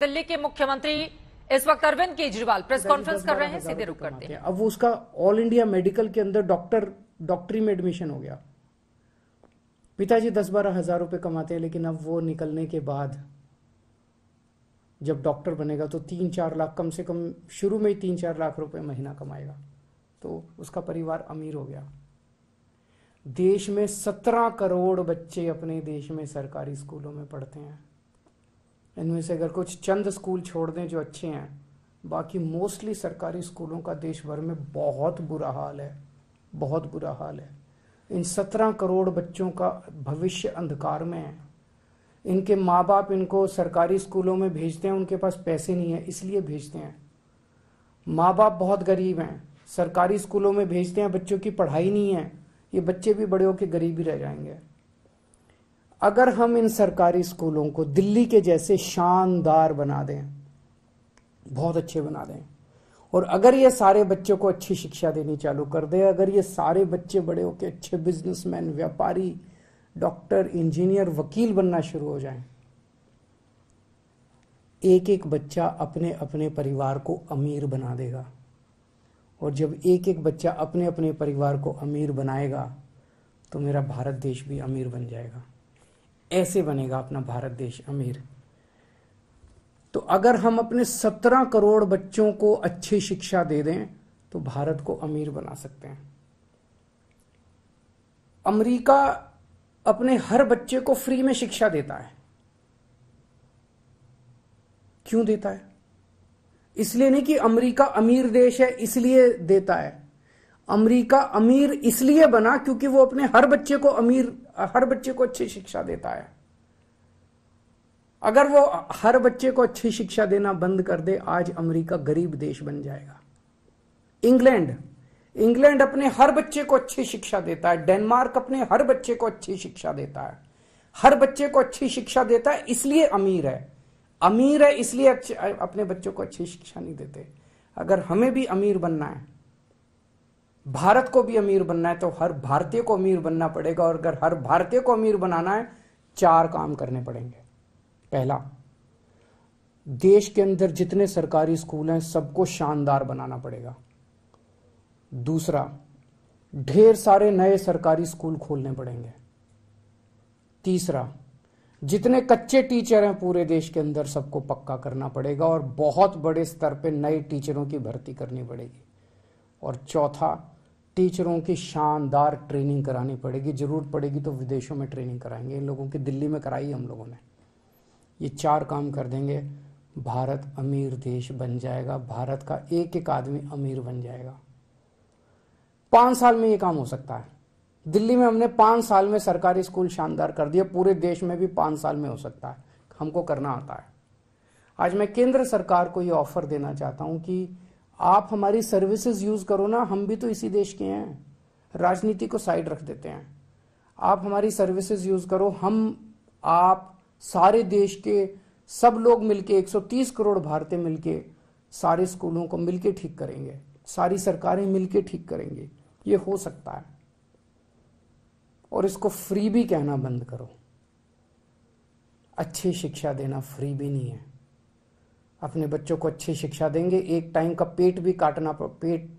दिल्ली के मुख्यमंत्री इस वक्त अरविंद केजरीवाल प्रेस कॉन्फ्रेंस कर रहे हैं सीधे रुक करते हैं अब उसका ऑल इंडिया मेडिकल के अंदर डॉक्टर डॉक्टरी में एडमिशन हो गया पिताजी दस बारह हजार रुपए कमाते हैं लेकिन अब वो निकलने के बाद जब डॉक्टर बनेगा तो तीन चार लाख कम से कम शुरू में ही तीन चार लाख रुपए महीना कमाएगा तो उसका परिवार अमीर हो गया देश में सत्रह करोड़ बच्चे अपने देश में सरकारी स्कूलों में पढ़ते हैं इनमें से अगर कुछ चंद स्कूल छोड़ दें जो अच्छे हैं बाकी मोस्टली सरकारी स्कूलों का देश भर में बहुत बुरा हाल है बहुत बुरा हाल है इन सत्रह करोड़ बच्चों का भविष्य अंधकार में है इनके माँ बाप इनको सरकारी स्कूलों में भेजते हैं उनके पास पैसे नहीं है इसलिए भेजते हैं माँ बाप बहुत गरीब हैं सरकारी स्कूलों में भेजते हैं बच्चों की पढ़ाई नहीं है ये बच्चे भी बड़े होकर गरीब ही रह जाएंगे अगर हम इन सरकारी स्कूलों को दिल्ली के जैसे शानदार बना दें बहुत अच्छे बना दें और अगर ये सारे बच्चों को अच्छी शिक्षा देनी चालू कर दें अगर ये सारे बच्चे बड़े होकर अच्छे बिजनेसमैन व्यापारी डॉक्टर इंजीनियर वकील बनना शुरू हो जाएं एक एक बच्चा अपने अपने परिवार को अमीर बना देगा और जब एक एक बच्चा अपने अपने परिवार को अमीर बनाएगा तो मेरा भारत देश भी अमीर बन जाएगा ऐसे बनेगा अपना भारत देश अमीर तो अगर हम अपने सत्रह करोड़ बच्चों को अच्छी शिक्षा दे दें तो भारत को अमीर बना सकते हैं अमेरिका अपने हर बच्चे को फ्री में शिक्षा देता है क्यों देता है इसलिए नहीं कि अमेरिका अमीर देश है इसलिए देता है अमेरिका अमीर इसलिए बना क्योंकि वो अपने हर बच्चे को अमीर हर बच्चे को अच्छी शिक्षा देता है अगर वो हर बच्चे को अच्छी शिक्षा देना बंद कर दे आज अमेरिका गरीब देश बन जाएगा इंग्लैंड इंग्लैंड अपने हर बच्चे को अच्छी शिक्षा देता है डेनमार्क अपने हर बच्चे को अच्छी शिक्षा देता है हर बच्चे को अच्छी शिक्षा देता है इसलिए अमीर है अमीर है इसलिए अपने बच्चों को अच्छी शिक्षा नहीं देते अगर हमें भी अमीर बनना है भारत को भी अमीर बनना है तो हर भारतीय को अमीर बनना पड़ेगा और अगर हर भारतीय को अमीर बनाना है चार काम करने पड़ेंगे पहला देश के अंदर जितने सरकारी स्कूल हैं सबको शानदार बनाना पड़ेगा दूसरा ढेर सारे नए सरकारी स्कूल खोलने पड़ेंगे तीसरा जितने कच्चे टीचर हैं पूरे देश के अंदर सबको पक्का करना पड़ेगा और बहुत बड़े स्तर पे नए टीचरों की भर्ती करनी पड़ेगी और चौथा टीचरों की शानदार ट्रेनिंग करानी पड़ेगी ज़रूरत पड़ेगी तो विदेशों में ट्रेनिंग कराएंगे इन लोगों की दिल्ली में कराई हम लोगों ने ये चार काम कर देंगे भारत अमीर देश बन जाएगा भारत का एक एक आदमी अमीर बन जाएगा पाँच साल में ये काम हो सकता है दिल्ली में हमने पाँच साल में सरकारी स्कूल शानदार कर दिया पूरे देश में भी पाँच साल में हो सकता है हमको करना आता है आज मैं केंद्र सरकार को ये ऑफर देना चाहता हूँ कि आप हमारी सर्विसेज यूज करो ना हम भी तो इसी देश के हैं राजनीति को साइड रख देते हैं आप हमारी सर्विसेज यूज करो हम आप सारे देश के सब लोग मिलके 130 करोड़ भारतीय मिलके सारे स्कूलों को मिलके ठीक करेंगे सारी सरकारें मिलके ठीक करेंगे ये हो सकता है और इसको फ्री भी कहना बंद करो अच्छी शिक्षा देना फ्री भी नहीं है अपने बच्चों को अच्छी शिक्षा देंगे एक टाइम का पेट भी काटना पेट